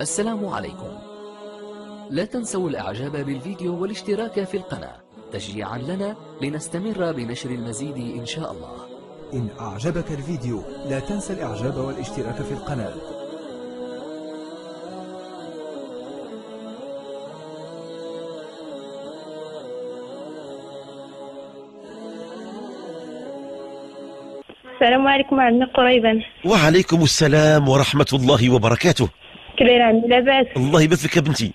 السلام عليكم لا تنسوا الاعجاب بالفيديو والاشتراك في القناة تشجيعا لنا لنستمر بنشر المزيد ان شاء الله إن أعجبك الفيديو لا تنسى الإعجاب والاشتراك في القناة السلام عليكم عمي قريبا وعليكم السلام ورحمة الله وبركاته كلي عمي لاباس الله يبارك فيك بنتي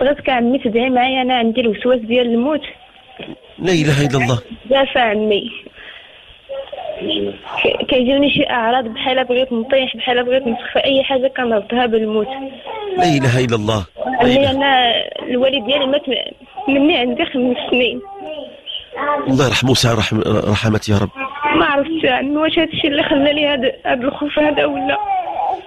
بغيتك عمي تدعي معايا انا عندي الوسواس ديال الموت لا اله الا الله دافع عمي كيجوني شي اعراض بحال بغيت نطيح بحال بغيت نسخف اي حاجه كنربطها بالموت لا اله الا الله عمي انا الوالد ديالي مات مني عندي خمس سنين الله يرحمه وسع رحمة يا رب ما عرفتش يعني واش هادشي اللي خلى لي هاد الخوف هذا ولا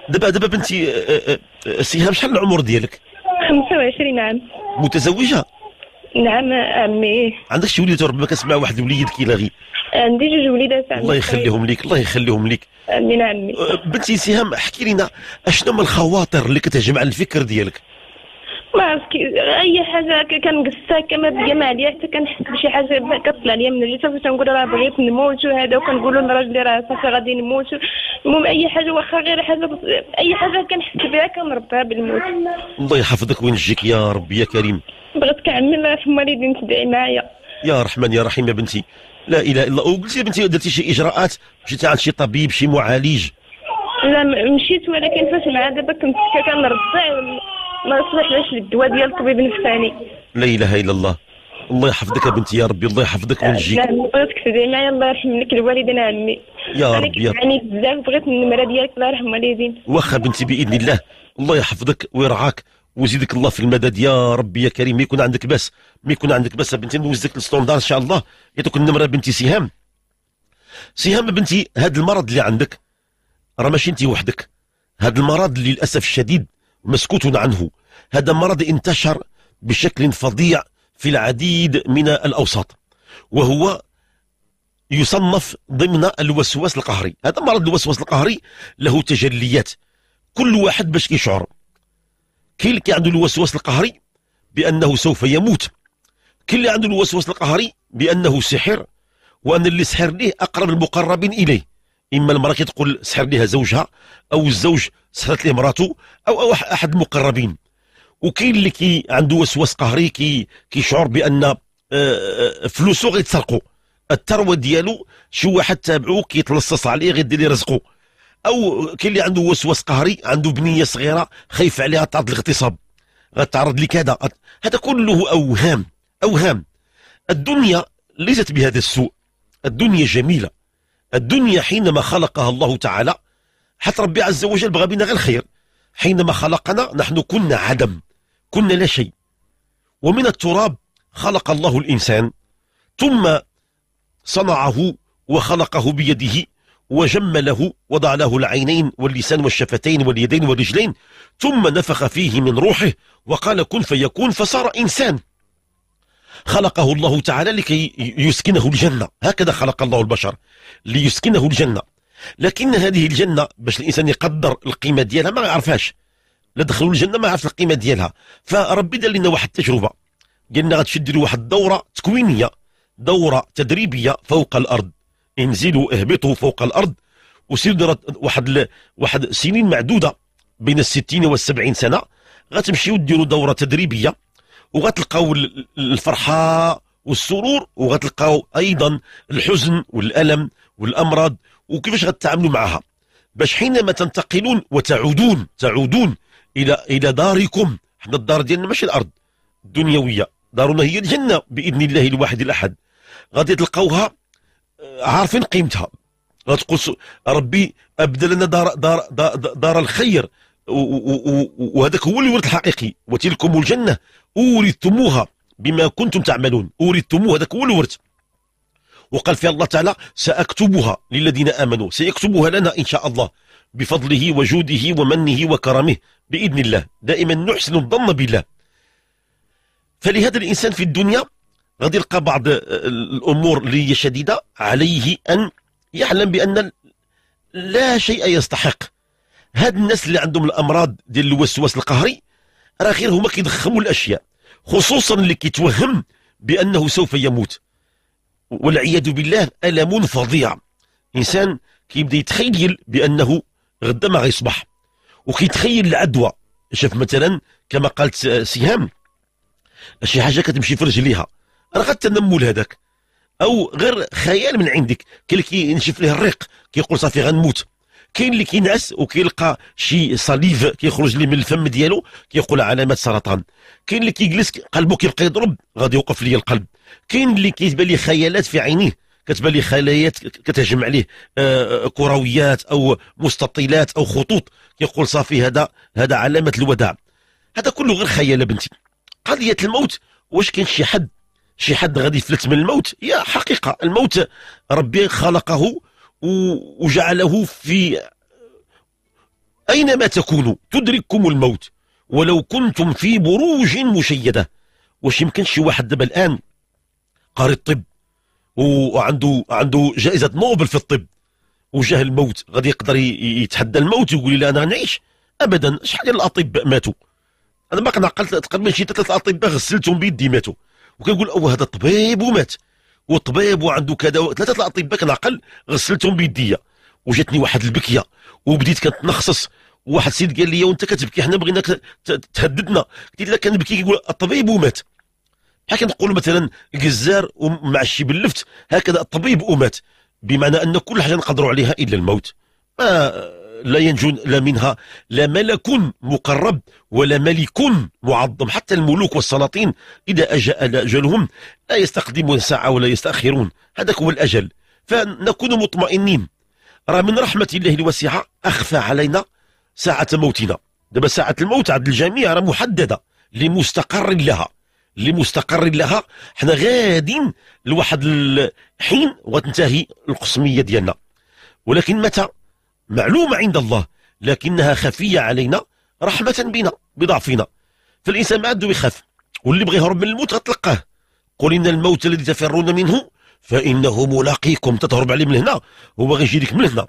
دابا دابا بنتي آه، آه، آه، سهام شحال العمر ديالك 25 عام متزوجه نعم عمي عندك شي وليدات ربما كتسمع واحد الوليد كيلاغي عندي جوج وليدات عمي الله يخليهم ليك الله يخليهم ليك امين عمي بنتي سهام احكي لنا اشنو من الخواطر اللي كتهجم على الفكر ديالك ما عرفت اي حاجه كنقصها كما بقى ما عليا حتى كنحس بشي حاجه كطلع لي من الجسم صافي نقول راه بغيت نموت وهذا وكنقولوا لراجلي راه صافي غادي نموت المهم اي حاجه واخا غير حاجه بس اي حاجه كنحس بها كنربطها بالموت الله يحفظك وينجيك يا ربي يا كريم بغيتك عمي الله يرحم والدين تدعي معايا يا رحمن يا رحيم يا بنتي لا اله الا الله وقلتي يا بنتي درتي شي اجراءات مشيتي عند شي طبيب شي معالج لا مشيت ولكن فاش مع دابا كنت كنرضع ما صلحناش للدواء ديال الطبيب نفساني لا اله الا الله الله يحفظك يا بنتي يا ربي الله يحفظك ونجيك نبغيتك سيدي معايا الله يرحم لك الوالدين عمي يا ربي يا ربي بزاف بغيت النمره ديالك الله يرحم الوالدين واخا بنتي باذن الله الله يحفظك ويرعاك ويزيدك الله في المدد يا ربي يا كريم يكون عندك باس ما يكون عندك باس بنتي نوزك للستوندار ان شاء الله يعطيك النمره بنتي سهام سهام بنتي هذا المرض اللي عندك راه ماشي انت وحدك هذا المرض للاسف الشديد مسكوت عنه هذا مرض انتشر بشكل فظيع في العديد من الأوساط وهو يصنف ضمن الوسواس القهري هذا مرض الوسواس القهري له تجليات كل واحد باش كيشعر كاين اللي عنده الوسواس القهري بأنه سوف يموت كاين اللي عنده الوسواس القهري بأنه سحر وأن اللي سحر ليه أقرب المقربين إليه إما المرأة كتقول سحر ليها زوجها أو الزوج سحرت ليه مراته أو أحد المقربين وكاين اللي كي عنده وسواس قهري كي كيشعر بان آه، آه، فلوسو غيتسرقوا الثروه ديالو شي واحد تابعو كيتلصص عليه غيدير يدير رزقه او كاين اللي عنده وسواس قهري عنده بنيه صغيره خايف عليها تعرض الاغتصاب غتعرض لكذا هذا هذا كله اوهام اوهام الدنيا ليست بهذا السوء الدنيا جميله الدنيا حينما خلقها الله تعالى حتى ربي عز وجل بغى بنا غير الخير حينما خلقنا نحن كنا عدم كنا لا شيء ومن التراب خلق الله الإنسان ثم صنعه وخلقه بيده وجمله وضع له العينين واللسان والشفتين واليدين والرجلين ثم نفخ فيه من روحه وقال كن فيكون فصار إنسان خلقه الله تعالى لكي يسكنه الجنة هكذا خلق الله البشر ليسكنه الجنة لكن هذه الجنة باش الإنسان يقدر القيمة ديالها ما يعرفهاش لدخلوا الجنه ما عرفت القيمه ديالها فربي دار لنا واحد التجربه قال لنا غتشدوا واحد الدوره تكوينيه دوره تدريبيه فوق الارض انزلوا اهبطوا فوق الارض وسيروا واحد ل... واحد سنين معدوده بين ال 60 وال 70 سنه غتمشيو ديروا دوره تدريبيه وغتلقاو الفرحه والسرور وغتلقاو ايضا الحزن والالم والامراض وكيفاش غتتعاملوا معها باش حينما تنتقلون وتعودون تعودون الى الى داركم حنا الدار ديالنا ماشي الارض الدنيويه دارنا هي الجنه باذن الله الواحد الاحد غادي تلقاوها آه، عارفين قيمتها غتقول ربي ابدل لنا دار دار دار, دار الخير وهذاك هو الورث الحقيقي وتلكم الجنه اورثتموها بما كنتم تعملون اورثتموها هذاك هو الورث وقال فيها الله تعالى ساكتبها للذين امنوا سيكتبها لنا ان شاء الله بفضله وجوده ومنه وكرمه بإذن الله دائما نحسن الظن بالله فلهذا الإنسان في الدنيا غادي يلقى بعض آه، الأمور اللي هي شديدة عليه أن يعلم بأن لا شيء يستحق هاد الناس اللي عندهم الأمراض ديال الوسواس القهري راه غير هما كيضخموا الأشياء خصوصا اللي كيتوهم بأنه سوف يموت والعياذ بالله ألم فظيع إنسان كيبدا يتخيل بأنه غدا ما غيصبح وكيتخيل العدوى شاف مثلا كما قالت سهام شي حاجه كتمشي في رجليها راه التنمل هذاك او غير خيال من عندك كاين اللي كينشف ليه الريق كيقول صافي غنموت كاين اللي كينعس وكيلقى شي صليف كيخرج ليه من الفم ديالو كيقول علامات سرطان كاين اللي كيجلس قلبه كيبقى يضرب غادي يوقف ليه القلب كاين اللي كيتبان ليه خيالات في عينيه كتبان لي خلايات كتهجم عليه آه، كرويات او مستطيلات او خطوط كيقول صافي هذا هذا علامه الوداع هذا كله غير خيال بنتي قضيه الموت واش كاين شي حد شي حد غادي يفلت من الموت هي حقيقه الموت ربي خلقه وجعله في اينما تكونوا تدرككم الموت ولو كنتم في بروج مشيده واش يمكن شي واحد دابا الان قاري الطب وعنده عنده جائزه نوبل في الطب وجاه الموت غادي يقدر يتحدى الموت ويقول لي انا نعيش ابدا شحال ديال الاطباء ماتوا انا ما نعقل تقريبا شي ثلاثه اطباء غسلتهم بيدي ماتوا وكنقول او هذا الطبيب ومات وطبيب وعنده كذا ثلاثه الاطباء كنعقل غسلتهم بيديا وجاتني واحد البكيه وبديت كنتنخصص واحد السيد قال لي وانت كتبكي حنا بغيناك تهددنا قلت له كنبكي كيقول الطبيب ومات هكذا نقول مثلا جزار ومع باللفت هكذا الطبيب أمات بمعنى أن كل حاجة نقدروا عليها إلا الموت ما لا ينجون لا منها لا ملك مقرب ولا ملك معظم حتى الملوك والسلاطين إذا أجاء أجلهم لا يستقدمون ساعة ولا يستأخرون هذاك هو الأجل فنكون مطمئنين راه من رحمة الله الواسعة أخفى علينا ساعة موتنا دابا ساعة الموت عند الجميع راه محددة لمستقر لها اللي مستقر لها حنا غاديين لواحد الحين وتنتهي القسميه ديالنا ولكن متى معلومه عند الله لكنها خفيه علينا رحمه بنا بضعفنا فالانسان ما عنده يخاف واللي بغى يهرب من الموت غتلقاه قل ان الموت الذي تفرون منه فانه ملاقيكم تتهرب عليه من هنا هو غيجي لك من هنا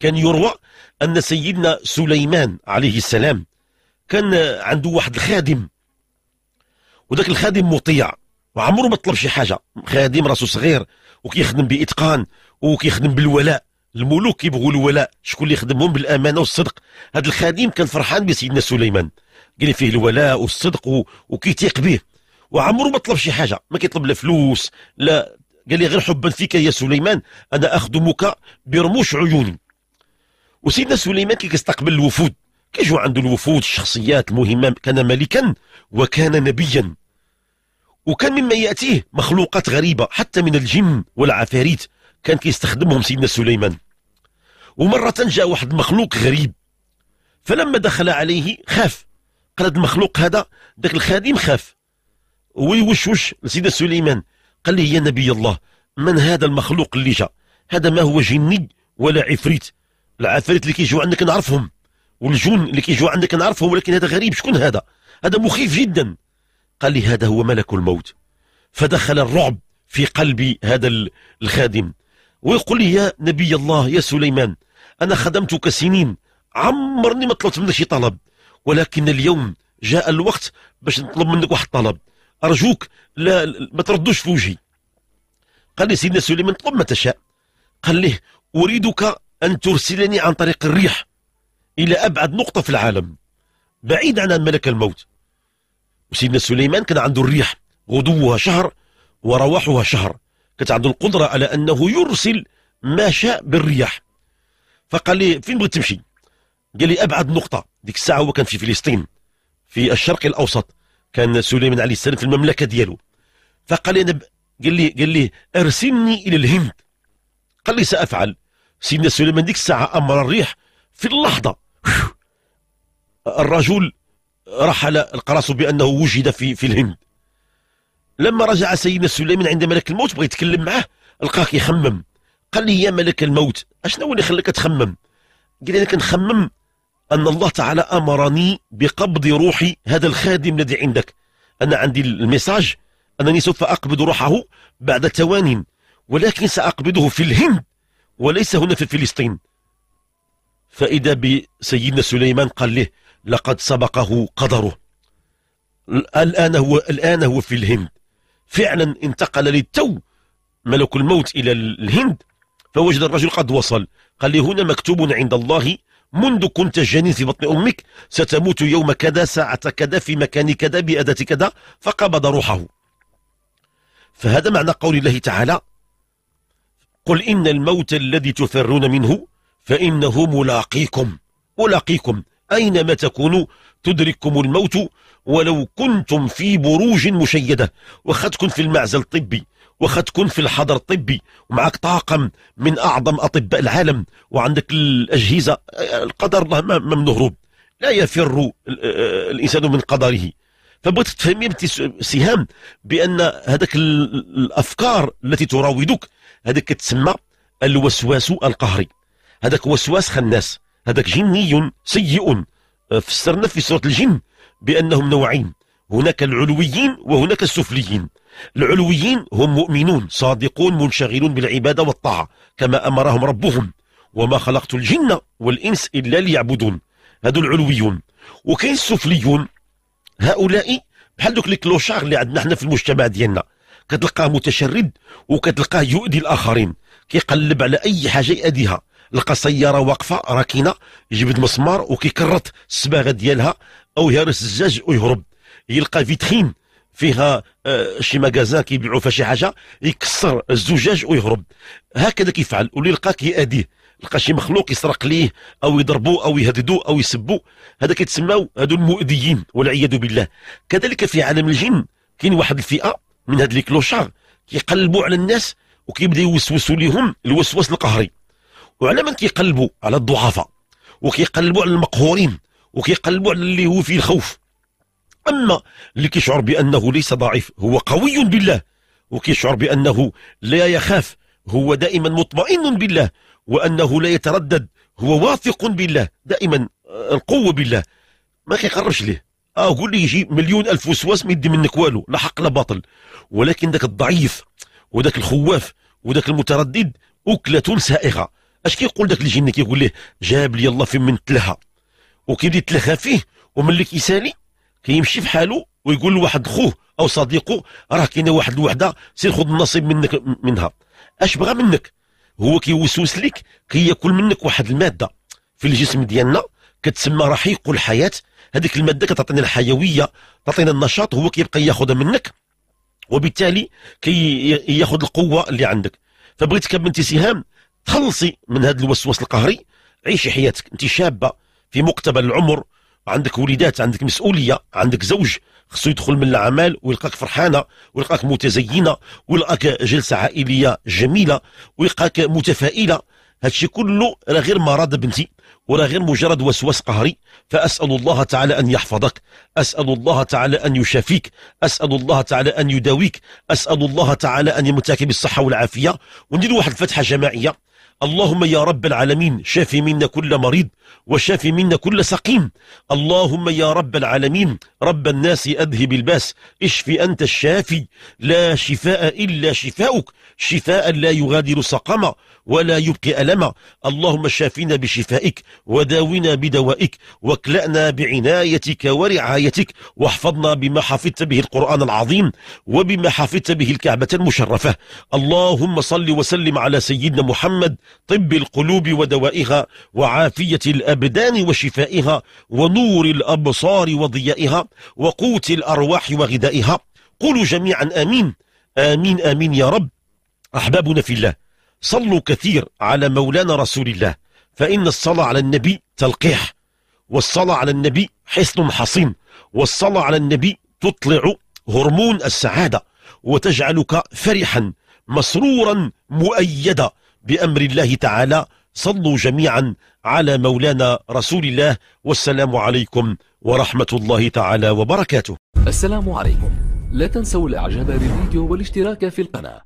كان يروى ان سيدنا سليمان عليه السلام كان عنده واحد الخادم وذاك الخادم مطيع وعمره ما طلب شي حاجه خادم راسو صغير وكيخدم باتقان وكيخدم بالولاء الملوك كيبغوا الولاء شكون اللي يخدمهم بالامانه والصدق هذا الخادم كان فرحان بسيدنا سليمان قال فيه الولاء والصدق و... وكيتيق به وعمره ما طلب شي حاجه ما كيطلب لا فلوس لا قال لي غير حبا فيك يا سليمان انا اخدمك برموش عيوني وسيدنا سليمان كي كيستقبل الوفود كيجوا عنده الوفود الشخصيات المهمة كان ملكا وكان نبيا وكان مما يأتيه مخلوقات غريبة حتى من الجن والعفاريت كان كيستخدمهم سيدنا سليمان ومرة جاء واحد مخلوق غريب فلما دخل عليه خاف قال هذا المخلوق هذا ذاك الخادم خاف ويوشوش لسيدنا سليمان قال لي يا نبي الله من هذا المخلوق اللي جاء هذا ما هو جني ولا عفريت العفاريت اللي كيجوا عندك نعرفهم والجن اللي كيجوا عندك نعرفهم ولكن هذا غريب شكون هذا هذا مخيف جدا قال لي هذا هو ملك الموت فدخل الرعب في قلبي هذا الخادم ويقول لي يا نبي الله يا سليمان أنا خدمتك سنين عمرني ما طلبت منك شي طلب ولكن اليوم جاء الوقت باش نطلب منك واحد الطلب أرجوك لا ما تردوش في وجهي قال لي سيدنا سليمان طلب ما تشاء قال لي أريدك أن ترسلني عن طريق الريح إلى أبعد نقطة في العالم بعيد عن ملك الموت وسيدنا سليمان كان عنده الريح غدوها شهر ورواحها شهر كانت عنده القدرة على أنه يرسل ما شاء بالرياح فقال لي فين بغيت تمشي قال لي أبعد نقطة ديك الساعة هو كان في فلسطين في الشرق الأوسط كان سليمان عليه السلام في المملكة ديالو فقال لي أنا ب... قال لي قال لي أرسلني إلى الهند قال لي سأفعل سيدنا سليمان ديك الساعة أمر الريح في اللحظة الرجل رحل القراص بأنه وجد في, في الهند لما رجع سيدنا سليمان عند ملك الموت بغى يتكلم معه لقاه كيخمم قال لي يا ملك الموت اشنو اللي خلاك تخمم قال لي انا كنخمم ان الله تعالى امرني بقبض روحي هذا الخادم الذي عندك انا عندي الميساج انني سوف اقبض روحه بعد ثوان ولكن ساقبضه في الهند وليس هنا في فلسطين فإذا بسيدنا سليمان قال له لقد سبقه قدره الآن هو, الآن هو في الهند فعلا انتقل للتو ملك الموت إلى الهند فوجد الرجل قد وصل قال لي هنا مكتوب عند الله منذ كنت جنين في بطن أمك ستموت يوم كذا ساعة كذا في مكان كذا بأداة كذا فقبض روحه فهذا معنى قول الله تعالى قل إن الموت الذي تفرون منه فإنه ملاقيكم ملاقيكم أينما تكونوا تدرككم الموت ولو كنتم في بروج مشيدة وخد كنت في المعزل الطبي وخد تكون في الحضر الطبي ومعك طاقم من أعظم أطباء العالم وعندك الأجهزة القدر الله ما منهروب لا يفر الإنسان من قدره فبغيت تفهمي بنتي سهام بأن هذاك الأفكار التي تراودك هذا كتسمى الوسواس القهري هذاك وسواس خناس هذاك جني سيء آه، فسرنا في سورة الجن بأنهم نوعين هناك العلويين وهناك السفليين العلويين هم مؤمنون صادقون منشغلون بالعبادة والطاعة كما أمرهم ربهم وما خلقت الجن والإنس إلا ليعبدون هذو العلويون وكاين السفليون هؤلاء بحال دوك لي كلوشار اللي عندنا حنا في المجتمع ديالنا كتلقاه متشرد وكتلقاه يؤذي الاخرين كيقلب على اي حاجه يأذيها لقى سياره واقفه راكينه جبد مسمار وكيكرط الصباغه ديالها او يهرس الزجاج ويهرب يلقى فيترين فيها آه، شي ماكازان كيبيعوا فيها شي حاجه يكسر الزجاج ويهرب هكذا كيفعل واللي لقى كيأديه لقى شي مخلوق يسرق ليه او يضربو او يهددو او يسبو هذا كيتسماو هادو المؤذيين والعياذ بالله كذلك في عالم الجن كاين واحد الفئه من هاد لي كلوشار كيقلبوا على الناس وكيبداو يوسوسوا ليهم الوسواس القهري وعلى من كيقلبوا على الضعفاء وكيقلبوا على المقهورين وكيقلبوا على اللي هو فيه الخوف اما اللي كيشعر بانه ليس ضعيف هو قوي بالله وكيشعر بانه لا يخاف هو دائما مطمئن بالله وانه لا يتردد هو واثق بالله دائما آه، القوه بالله ما كيقربش ليه اه قول لي يجي مليون الف وسواس ما يدي منك والو لا حق لا باطل ولكن ذاك الضعيف وذاك الخواف وذاك المتردد اكله سائغه اش كيقول داك الجن كيقول ليه جاب لي الله في من تلها وكيبدا يتلهى فيه وملي كيسالي كيمشي في حاله ويقول لواحد خوه او صديقه راه كاينه واحد الوحده سير خذ النصيب منك منها اش بغى منك هو كيوسوس لك كياكل منك واحد الماده في الجسم ديالنا كتسمى رحيق الحياه هذيك الماده كتعطينا الحيويه تعطينا النشاط هو كيبقى ياخذها منك وبالتالي كي ياخذ القوه اللي عندك فبغيتك بنتي سهام خلصي من هذا الوسواس القهري عيشي حياتك انت شابه في مقتبل العمر عندك وليدات عندك مسؤوليه عندك زوج خصو يدخل من العمل ويلقاك فرحانه ويلقاك متزينه ويلقاك جلسه عائليه جميله ويلقاك متفائله الشيء كله راه غير مرض بنتي وراه غير مجرد وسواس قهري فاسال الله تعالى ان يحفظك اسال الله تعالى ان يشافيك اسال الله تعالى ان يداويك اسال الله تعالى ان يمتلك بالصحه والعافيه وندير واحد الفتحه جماعيه اللهم يا رب العالمين شاف منا كل مريض وشاف منا كل سقيم اللهم يا رب العالمين رب الناس أذهب الباس اشف أنت الشافي لا شفاء إلا شفاؤك شفاء لا يغادر سقما ولا يبقي ألما اللهم شافينا بشفائك وداونا بدوائك واكلأنا بعنايتك ورعايتك واحفظنا بما حفظت به القرآن العظيم وبما حفظت به الكعبة المشرفة اللهم صل وسلم على سيدنا محمد طب القلوب ودوائها وعافية الأبدان وشفائها ونور الأبصار وضيائها وقوت الأرواح وغذائها قولوا جميعا آمين آمين آمين يا رب أحبابنا في الله صلوا كثير على مولانا رسول الله فإن الصلاة على النبي تلقيح والصلاة على النبي حصن حصين والصلاة على النبي تطلع هرمون السعادة وتجعلك فرحا مسرورا مؤيدا بأمر الله تعالى صلوا جميعا على مولانا رسول الله والسلام عليكم ورحمة الله تعالى وبركاته السلام عليكم لا تنسوا الإعجاب بالفيديو والاشتراك في القناة